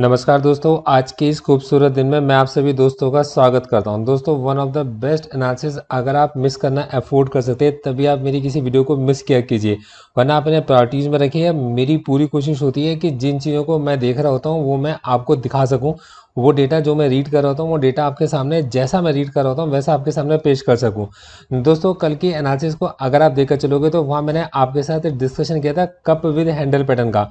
नमस्कार दोस्तों आज के इस खूबसूरत दिन में मैं आप सभी दोस्तों का स्वागत करता हूं दोस्तों one of the best analysis अगर आप मिस करना अफोर्ड कर सकते हैं तभी आप मेरी किसी वीडियो को मिस किया कीजिए वरना अपने प्रायोरिटीज़ में रखिए मेरी पूरी कोशिश होती है कि जिन चीज़ों को मैं देख रहा होता हूँ वो मैं आपको दिखा सकूँ वो डेटा जो मैं रीड कर रहा था वो डेटा आपके सामने जैसा मैं रीड कर रहा था वैसा आपके सामने पेश कर सकूँ दोस्तों कल की एनालिसिस को अगर आप देखकर चलोगे तो वहाँ मैंने आपके साथ डिस्कशन किया था कप विद हैंडल पैटर्न का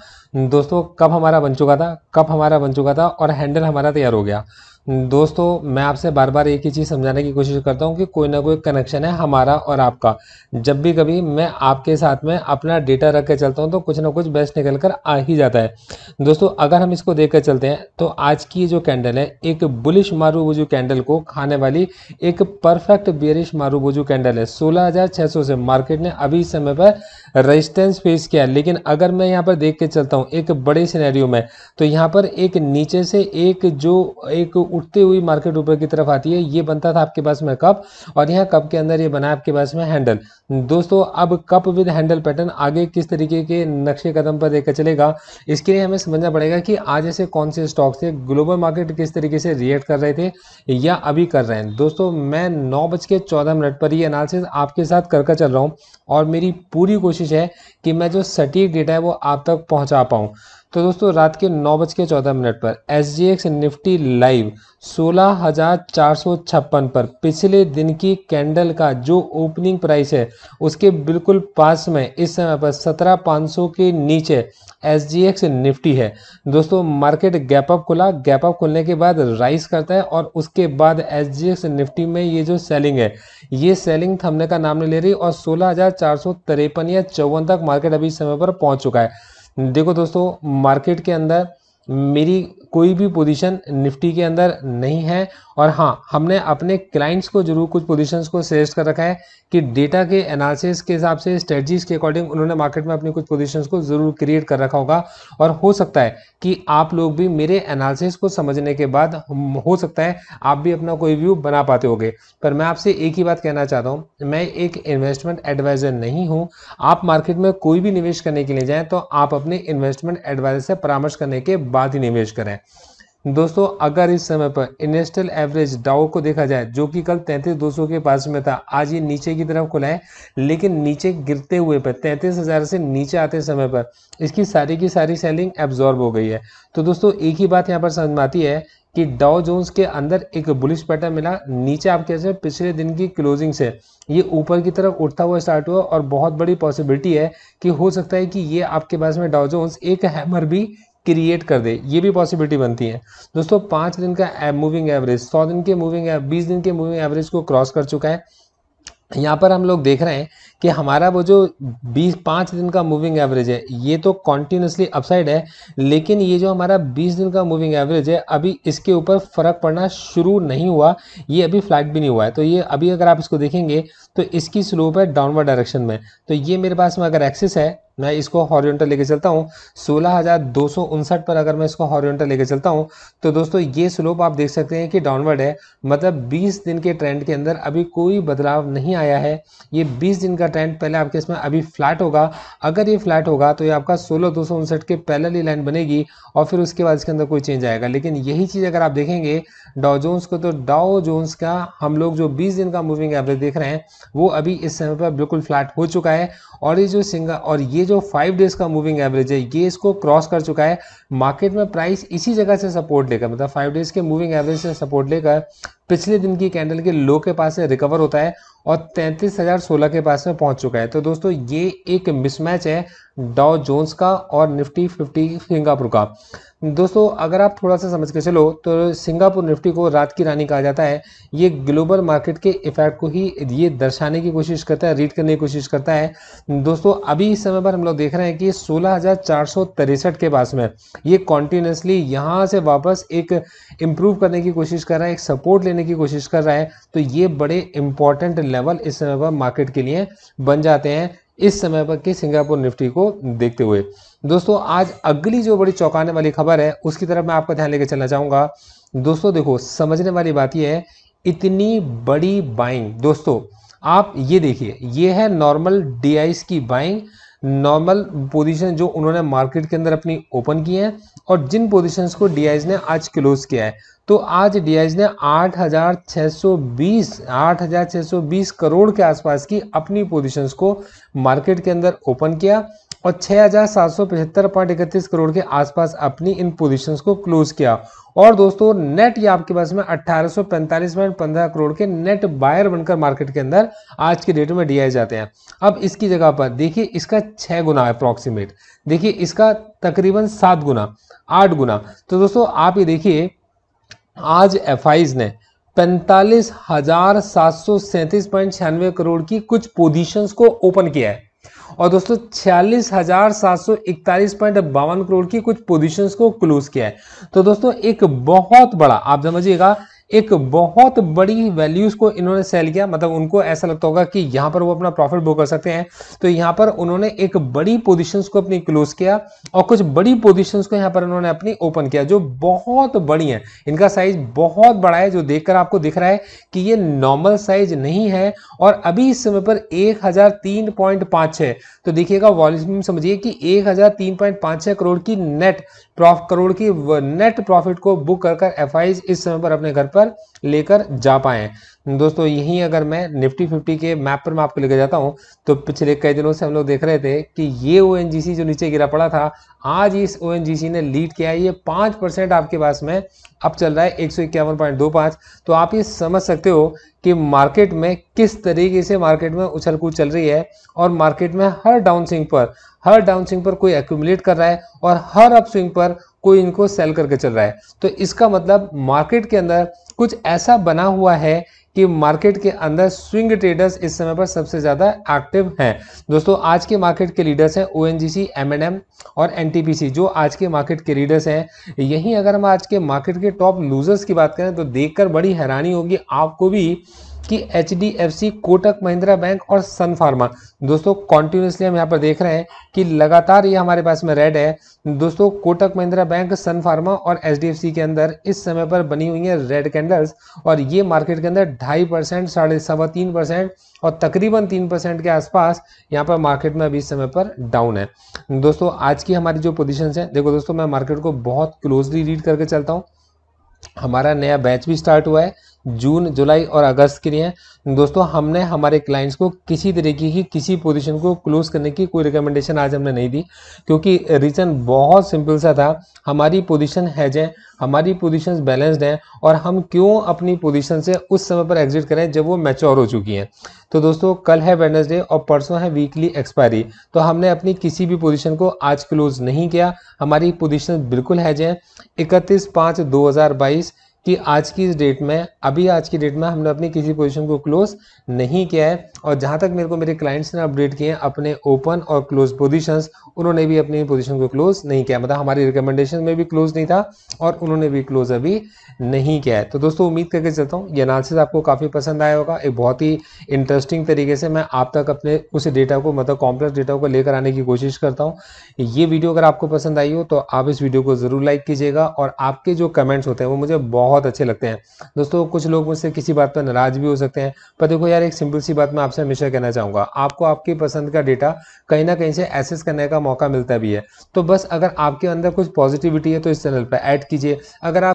दोस्तों कप हमारा बन चुका था कप हमारा बन चुका था और हैंडल हमारा तैयार हो गया दोस्तों मैं आपसे बार बार एक ही चीज़ समझाने की कोशिश करता हूँ कि कोई ना कोई कनेक्शन है हमारा और आपका जब भी कभी मैं आपके साथ में अपना डेटा रख के चलता हूँ तो कुछ ना कुछ बेस्ट निकल कर आ ही जाता है दोस्तों अगर हम इसको देख कर चलते हैं तो आज की जो कैंडल है एक बुलिश मारूबुजू कैंडल को खाने वाली एक परफेक्ट बियरिश मारूबुजू कैंडल है सोलह से मार्केट ने अभी इस समय पर रजिस्टेंस फेस किया लेकिन अगर मैं यहाँ पर देख के चलता हूँ एक बड़े सिनेरियो में तो यहाँ पर एक नीचे से एक जो एक उठती हुई मार्केट ऊपर की तरफ आती है ये बनता था आपके पास में कप और यहाँ कप के अंदर ये बना आपके पास में हैंडल दोस्तों अब कप विद हैंडल पैटर्न आगे किस तरीके के नक्शे कदम पर देखकर चलेगा इसके लिए हमें समझना पड़ेगा कि आज ऐसे कौन से स्टॉक्स थे ग्लोबल मार्केट किस तरीके से रिएक्ट कर रहे थे या अभी कर रहे हैं दोस्तों मैं नौ बज के चौदह मिनट पर ये एनालिसिस आपके साथ करके चल रहा हूँ और मेरी पूरी कोशिश है कि मैं जो सटीक डेटा है वो आप तक पहुँचा पाऊँ तो दोस्तों रात के नौ बज के चौदह मिनट पर S G X Nifty live सोलह हजार चार सौ छप्पन पर पिछले दिन की कैंडल का जो ओपनिंग प्राइस है उसके बिल्कुल पास में इस समय पर सत्रह पाँच सौ के नीचे एस जी एक्स निफ्टी है दोस्तों मार्केट गैप अप खुला गैप अप खुलने के बाद राइस करता है और उसके बाद एस जी एक्स निफ्टी में ये जो सेलिंग है ये सेलिंग थमने का नाम नहीं ले रही और सोलह हजार चार सौ तिरपन या चौवन तक मार्केट अभी समय पर पहुंच चुका है देखो दोस्तों मार्केट के अंदर मेरी कोई भी पोजीशन निफ्टी के अंदर नहीं है और हाँ हमने अपने क्लाइंट्स को जरूर कुछ पोजीशंस को सजेस्ट कर रखा है कि डेटा के एनालिसिस के हिसाब से स्ट्रेटजीज के अकॉर्डिंग उन्होंने मार्केट में अपनी कुछ पोजीशंस को जरूर क्रिएट कर रखा होगा और हो सकता है कि आप लोग भी मेरे एनालिसिस को समझने के बाद हो सकता है आप भी अपना कोई व्यू बना पाते हो पर मैं आपसे एक ही बात कहना चाहता हूँ मैं एक इन्वेस्टमेंट एडवाइज़र नहीं हूँ आप मार्केट में कोई भी निवेश करने के लिए जाएँ तो आप अपने इन्वेस्टमेंट एडवाइज़र से परामर्श करने के बाद ही निवेश करें दोस्तों अगर इस समय पर इंडस्ट्रियल एवरेज डाउ को देखा जाए जो कि कल तैंतीस दो के पास में था आज ये नीचे की तरफ खुला है लेकिन नीचे गिरते हुए पर तैंतीस हज़ार से नीचे आते समय पर इसकी सारी की सारी सेलिंग एब्जॉर्ब हो गई है तो दोस्तों एक ही बात यहाँ पर समझ में आती है कि डाउ जोन्स के अंदर एक बुलिश पैटर्न मिला नीचे आप कह सकते पिछले दिन की क्लोजिंग से ये ऊपर की तरफ उठता हुआ स्टार्ट हुआ और बहुत बड़ी पॉसिबिलिटी है कि हो सकता है कि ये आपके पास में डाउजोन्स एक हैमर भी क्रिएट कर दे ये भी पॉसिबिलिटी बनती है दोस्तों पाँच दिन का मूविंग एवरेज सौ दिन के मूविंग बीस दिन के मूविंग एवरेज को क्रॉस कर चुका है यहाँ पर हम लोग देख रहे हैं कि हमारा वो जो बीस पाँच दिन का मूविंग एवरेज है ये तो कॉन्टीन्यूसली अपसाइड है लेकिन ये जो हमारा बीस दिन का मूविंग एवरेज है अभी इसके ऊपर फ़र्क पड़ना शुरू नहीं हुआ ये अभी फ्लैट भी नहीं हुआ है तो ये अभी अगर आप इसको देखेंगे तो इसकी स्लोप है डाउनवर्ड डायरेक्शन में तो ये मेरे पास में अगर एक्सिस है मैं इसको हॉरियंटल लेके चलता हूँ सोलह पर अगर मैं इसको हॉरियंटल लेके चलता हूँ तो दोस्तों ये स्लोप आप देख सकते हैं कि डाउनवर्ड है मतलब 20 दिन के ट्रेंड के अंदर अभी कोई बदलाव नहीं आया है ये 20 दिन का ट्रेंड पहले आपके इसमें अभी फ्लैट होगा अगर ये फ्लैट होगा तो ये आपका सोलह दो सौ उनसठ के पैरेलल लाइन बनेगी और फिर उसके बाद इसके अंदर कोई चेंज आएगा लेकिन यही चीज़ अगर आप देखेंगे डाउ जोन्स को तो डाउ जोन्स का हम लोग जो बीस दिन का मूविंग एवरेज देख रहे हैं वो अभी इस समय पर बिल्कुल फ्लैट हो चुका है और ये जो सिंगल और ये जो फाइव डेज का मूविंग एवरेज है ये इसको क्रॉस कर चुका है मार्केट में प्राइस इसी जगह से सपोर्ट लेकर मतलब फाइव डेज के मूविंग एवरेज से सपोर्ट लेकर पिछले दिन की कैंडल के लो के पास से रिकवर होता है और तैंतीस हज़ार सोलह के पास में पहुंच चुका है तो दोस्तों ये एक मिसमैच है डाउ जोन्स का और निफ्टी फिफ्टी सिंगापुर का दोस्तों अगर आप थोड़ा सा समझ के चलो तो सिंगापुर निफ्टी को रात की रानी कहा जाता है ये ग्लोबल मार्केट के इफेक्ट को ही ये दर्शाने की कोशिश करता है रीड करने की कोशिश करता है दोस्तों अभी इस समय पर हम लोग देख रहे हैं कि सोलह के पास में ये कॉन्टीन्यूसली यहाँ से वापस एक इम्प्रूव करने की कोशिश कर रहा है एक सपोर्ट लेने की कोशिश कर रहा है तो ये बड़े इंपॉर्टेंट लेवल इस समय पर मार्केट के लिए बन जाते हैं इस समय पर के सिंगापुर निफ्टी को देखते हुए दोस्तों आज अगली जो बड़ी चौंकाने वाली खबर है उसकी तरफ मैं आपका ध्यान लेकर चलना चाहूँगा दोस्तों देखो समझने वाली बात यह है इतनी बड़ी बाइंग दोस्तों आप ये देखिए ये है नॉर्मल डी की बाइंग नॉर्मल पोजीशन जो उन्होंने मार्केट के अंदर अपनी ओपन की हैं और जिन पोजीशंस को डी ने आज क्लोज किया है तो आज डी ने 8,620 8,620 करोड़ के आसपास की अपनी पोजीशंस को मार्केट के अंदर ओपन किया और छः हज़ार सात सौ पचहत्तर पॉइंट इकतीस करोड़ के आसपास अपनी इन पोजीशंस को क्लोज किया और दोस्तों नेट ये आपके पास में अट्ठारह सौ पैंतालीस पॉइंट पंद्रह करोड़ के नेट बायर बनकर मार्केट के अंदर आज के डेट में डीआई जाते हैं अब इसकी जगह पर देखिए इसका छः गुना अप्रॉक्सीमेट देखिए इसका तकरीबन सात गुना आठ गुना तो दोस्तों आप ये देखिए आज एफ ने पैंतालीस हजार सात सौ सैंतीस पॉइंट छियानवे करोड़ की कुछ पोजिशन को ओपन किया है और दोस्तों छियालीस हजार सात सौ इकतालीस पॉइंट बावन करोड़ की कुछ पोजिशन को क्लोज किया है तो दोस्तों एक बहुत बड़ा आप समझिएगा एक बहुत बड़ी वैल्यूज को इन्होंने सेल किया मतलब उनको ऐसा लगता होगा कि यहां पर वो अपना प्रॉफिट बुक कर सकते हैं तो यहां पर उन्होंने एक बड़ी पोजिशन को अपनी क्लोज किया और कुछ बड़ी पोजिशन को यहाँ पर उन्होंने अपनी ओपन किया जो बहुत बड़ी है इनका साइज बहुत बड़ा है जो देखकर आपको दिख रहा है कि ये नॉर्मल साइज नहीं है और अभी इस समय पर एक तो देखिएगा वॉल्यूम समझिए कि एक करोड़ की नेट प्रॉफ करोड़ की नेट प्रॉफिट को बुक कर एफ इस समय पर अपने घर पर लेकर जा पाए दोस्तों यही अगर मैं निफ्टी फिफ्टी के मैप पर मैं आपको लेकर जाता हूं तो पिछले कई दिनों से हम लोग देख रहे थे कि ये ओ जो नीचे गिरा पड़ा था आज इस ओ ने लीड किया ये पांच परसेंट आपके पास में अब चल रहा है एक सौ इक्यावन पॉइंट दो पांच तो आप ये समझ सकते हो कि मार्केट में किस तरीके से मार्केट में उछल कूद चल रही है और मार्केट में हर डाउन स्विंग पर हर डाउन स्विंग पर कोई एक्यूमुलेट कर रहा है और हर अप स्विंग पर कोई इनको सेल करके चल रहा है तो इसका मतलब मार्केट के अंदर कुछ ऐसा बना हुआ है कि मार्केट के अंदर स्विंग ट्रेडर्स इस समय पर सबसे ज़्यादा एक्टिव हैं दोस्तों आज के मार्केट के लीडर्स हैं ओ एमएनएम एम एन एम और एन टी पी सी जो आज के मार्केट के लीडर्स हैं यहीं अगर हम आज के मार्केट के टॉप लूजर्स की बात करें तो देखकर बड़ी हैरानी होगी आपको भी कि H D F C Kotak Mahindra bank और सन फार्मा दोस्तों कॉन्टिन्यूसली हम यहाँ पर देख रहे हैं कि लगातार ये हमारे पास में रेड है दोस्तों Kotak Mahindra bank Sun Pharma और एच डी एफ सी के अंदर इस समय पर बनी हुई है रेड कैंडल्स और ये मार्केट के अंदर ढाई परसेंट साढ़े सवा तीन परसेंट और तकरीबन तीन परसेंट के आसपास यहाँ पर मार्केट में अभी इस समय पर डाउन है दोस्तों आज की हमारी जो पोजिशन है देखो दोस्तों मैं मार्केट को बहुत क्लोजली रीड करके चलता हूँ हमारा नया बैच भी स्टार्ट हुआ है जून जुलाई और अगस्त के लिए दोस्तों हमने हमारे क्लाइंट्स को किसी तरीके की किसी पोजीशन को क्लोज करने की कोई रिकमेंडेशन आज हमने नहीं दी क्योंकि रीज़न बहुत सिंपल सा था हमारी पोजीशन हैज है हमारी पोजीशंस बैलेंस्ड हैं और हम क्यों अपनी पोजीशन से उस समय पर एग्जिट करें जब वो मैच्योर हो चुकी हैं तो दोस्तों कल है वेडनेसडे और परसों है वीकली एक्सपायरी तो हमने अपनी किसी भी पोजीशन को आज क्लोज नहीं किया हमारी पोजीशन बिल्कुल हैज हैं इकतीस पाँच दो हज़ार बाईस कि आज की इस डेट में अभी आज की डेट में हमने अपनी किसी पोजीशन को क्लोज नहीं किया है और जहां तक मेरे को मेरे क्लाइंट्स ने अपडेट किए हैं अपने ओपन और क्लोज पोजीशंस उन्होंने भी अपनी पोजीशन को क्लोज नहीं किया मतलब हमारी रिकमेंडेशन में भी क्लोज नहीं था और उन्होंने भी क्लोज अभी नहीं किया है तो दोस्तों उम्मीद करके चलता हूँ ये अनालिसिस आपको काफ़ी पसंद आया होगा एक बहुत ही इंटरेस्टिंग तरीके से मैं आप तक अपने उस डेटा को मतलब कॉम्प्लेक्स डेटा को लेकर आने की कोशिश करता हूँ ये वीडियो अगर आपको पसंद आई हो तो आप इस वीडियो को ज़रूर लाइक कीजिएगा और आपके जो कमेंट्स होते हैं वो मुझे बहुत बहुत अच्छे लगते हैं दोस्तों कुछ लोग मुझसे किसी बात पर नाराज भी हो सकते हैं पर देखो यार एक सिंपल सी बात मैं आपसे हमेशा कहना चाहूंगा आपको आपकी पसंद का डेटा कहीं ना कहीं से एसेस करने का मौका मिलता भी है तो बस अगर आपके अंदर कुछ पॉजिटिविटी है तो इस चैनल पर ऐड कीजिए अगर आप